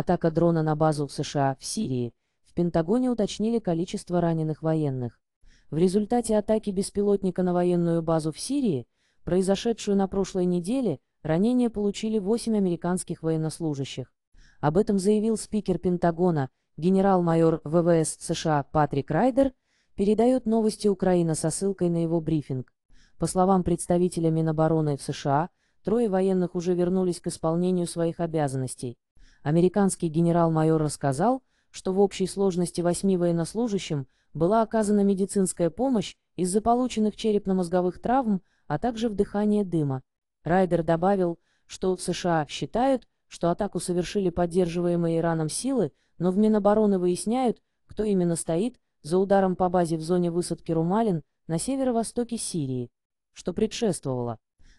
Атака дрона на базу в США в Сирии. В Пентагоне уточнили количество раненых военных. В результате атаки беспилотника на военную базу в Сирии, произошедшую на прошлой неделе, ранения получили 8 американских военнослужащих. Об этом заявил спикер Пентагона, генерал-майор ВВС США Патрик Райдер, передает новости Украина со ссылкой на его брифинг. По словам представителя Минобороны в США, трое военных уже вернулись к исполнению своих обязанностей. Американский генерал-майор рассказал, что в общей сложности восьми военнослужащим была оказана медицинская помощь из-за полученных черепно-мозговых травм, а также вдыхания дыма. Райдер добавил, что в США считают, что атаку совершили поддерживаемые Ираном силы, но в Минобороны выясняют, кто именно стоит за ударом по базе в зоне высадки Румалин на северо-востоке Сирии, что предшествовало.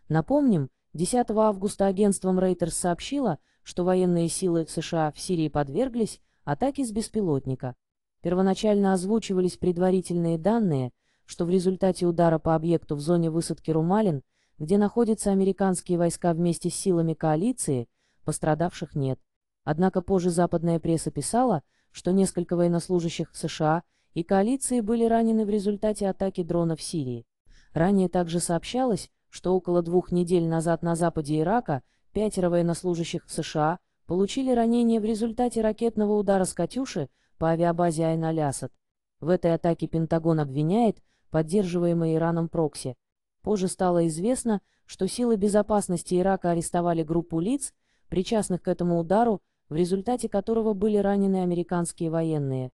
Напомним, 10 августа агентством Рейтерс сообщило, что военные силы США в Сирии подверглись атаке с беспилотника. Первоначально озвучивались предварительные данные, что в результате удара по объекту в зоне высадки Румалин, где находятся американские войска вместе с силами коалиции, пострадавших нет. Однако позже западная пресса писала, что несколько военнослужащих США и коалиции были ранены в результате атаки дрона в Сирии. Ранее также сообщалось, что около двух недель назад на западе Ирака – Пятеро военнослужащих США получили ранения в результате ракетного удара с «Катюши» по авиабазе Айн-Алясад. В этой атаке Пентагон обвиняет поддерживаемый Ираном прокси. Позже стало известно, что силы безопасности Ирака арестовали группу лиц, причастных к этому удару, в результате которого были ранены американские военные.